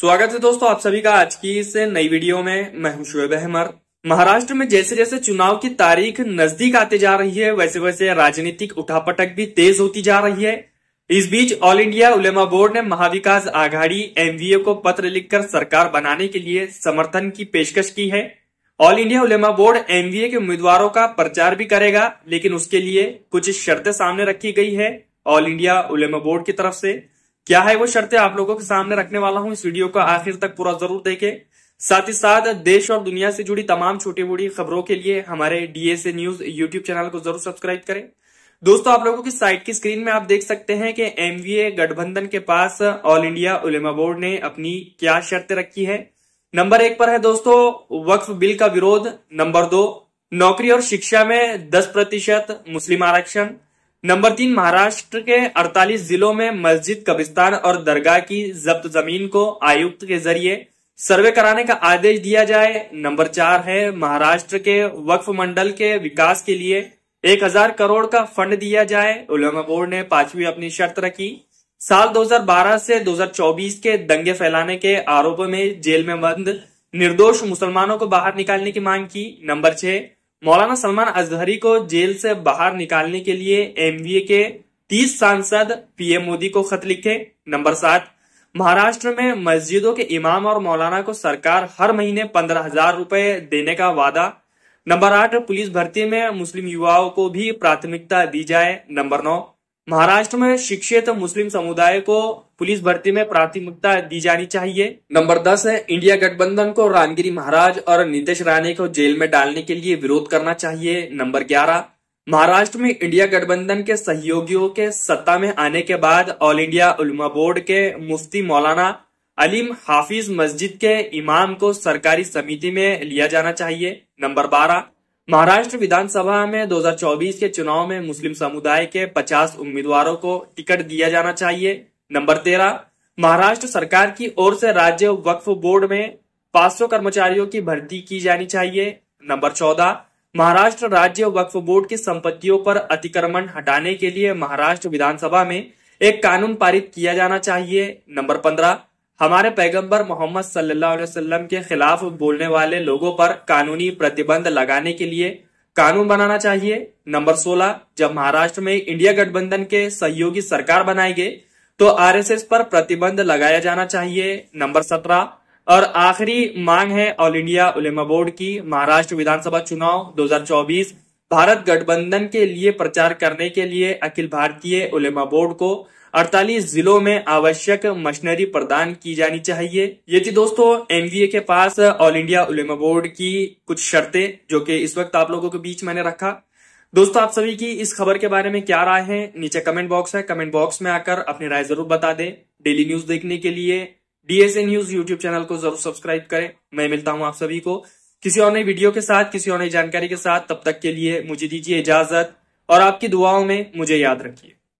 स्वागत है दोस्तों आप सभी का आज की इस नई वीडियो में मैं हूं शुएब अहमर महाराष्ट्र में जैसे जैसे चुनाव की तारीख नजदीक आते जा रही है वैसे वैसे राजनीतिक उठापटक भी तेज होती जा रही है इस बीच ऑल इंडिया उलेमा बोर्ड ने महाविकास आघाड़ी एमवीए को पत्र लिखकर सरकार बनाने के लिए समर्थन की पेशकश की है all India Ulema board MVA के उम्मीदवारों का प्रचार भी करेगा लेकिन उसके लिए कुछ शर्तें सामने रखी गई है ऑल इंडिया उलेमा बोर्ड की तरफ से क्या है वो शर्तें आप लोगों के सामने रखने वाला हूं इस वीडियो को आखिर तक पूरा जरूर देखें साथ ही साथ देश और दुनिया से जुड़ी तमाम छोटी बड़ी खबरों के लिए हमारे डीएसए न्यूज यूट्यूब चैनल को जरूर सब्सक्राइब करें दोस्तों आप लोगों की साइट की स्क्रीन में आप देख सकते हैं कि एमवीए गठबंधन के पास ऑल इंडिया उलेमा बोर्ड ने अपनी क्या शर्तें रखी है नंबर एक पर है दोस्तों वक्फ बिल का विरोध नंबर दो नौकरी और शिक्षा में दस प्रतिशत मुस्लिम आरक्षण नंबर तीन महाराष्ट्र के 48 जिलों में मस्जिद कब्रिस्तान और दरगाह की जब्त जमीन को आयुक्त के जरिए सर्वे कराने का आदेश दिया जाए नंबर चार है महाराष्ट्र के वक्फ मंडल के विकास के लिए एक हजार करोड़ का फंड दिया जाए उलमा बोर्ड ने पांचवी अपनी शर्त रखी साल 2012 से 2024 के दंगे फैलाने के आरोप में जेल में बंद निर्दोष मुसलमानों को बाहर निकालने की मांग की नंबर छह मौलाना सलमान अजहरी को जेल से बाहर निकालने के लिए एमवीए के 30 सांसद पीएम मोदी को खत लिखे नंबर सात महाराष्ट्र में मस्जिदों के इमाम और मौलाना को सरकार हर महीने पंद्रह हजार रूपए देने का वादा नंबर आठ पुलिस भर्ती में मुस्लिम युवाओं को भी प्राथमिकता दी जाए नंबर नौ महाराष्ट्र में शिक्षित मुस्लिम समुदाय को पुलिस भर्ती में प्राथमिकता दी जानी चाहिए नंबर दस है इंडिया गठबंधन को रामगिरी महाराज और नीतीश राणे को जेल में डालने के लिए विरोध करना चाहिए नंबर ग्यारह महाराष्ट्र में इंडिया गठबंधन के सहयोगियों के सत्ता में आने के बाद ऑल इंडिया उलमा बोर्ड के मुफ्ती मौलाना अलीम हाफिज मस्जिद के इमाम को सरकारी समिति में लिया जाना चाहिए नंबर बारह महाराष्ट्र विधानसभा में 2024 के चुनाव में मुस्लिम समुदाय के 50 उम्मीदवारों को टिकट दिया जाना चाहिए नंबर तेरह महाराष्ट्र सरकार की ओर से राज्य वक्फ बोर्ड में पांच कर्मचारियों की भर्ती की जानी चाहिए नंबर चौदह महाराष्ट्र राज्य वक्फ बोर्ड की संपत्तियों पर अतिक्रमण हटाने के लिए महाराष्ट्र विधानसभा में एक कानून पारित किया जाना चाहिए नंबर पंद्रह हमारे पैगंबर मोहम्मद सल्लल्लाहु अलैहि वसल्लम के खिलाफ बोलने वाले लोगों पर कानूनी प्रतिबंध लगाने के लिए कानून बनाना चाहिए नंबर 16 जब महाराष्ट्र में इंडिया गठबंधन के सहयोगी सरकार बनाई गई तो आरएसएस पर प्रतिबंध लगाया जाना चाहिए नंबर 17 और आखिरी मांग है ऑल इंडिया उलेमा बोर्ड की महाराष्ट्र विधानसभा चुनाव 2024 भारत गठबंधन के लिए प्रचार करने के लिए अखिल भारतीय उलेमा बोर्ड को अड़तालीस जिलों में आवश्यक मशीनरी प्रदान की जानी चाहिए ये थी दोस्तों एमवीए के पास ऑल इंडिया उलेमा बोर्ड की कुछ शर्तें जो कि इस वक्त आप लोगों के बीच मैंने रखा दोस्तों आप सभी की इस खबर के बारे में क्या राय है नीचे कमेंट बॉक्स है कमेंट बॉक्स में आकर अपनी राय जरूर बता दें डेली न्यूज देखने के लिए डीएसए न्यूज यूट्यूब चैनल को जरूर सब्सक्राइब करें मैं मिलता हूं आप सभी को किसी और नई वीडियो के साथ किसी और नई जानकारी के साथ तब तक के लिए मुझे दीजिए इजाजत और आपकी दुआओं में मुझे याद रखिए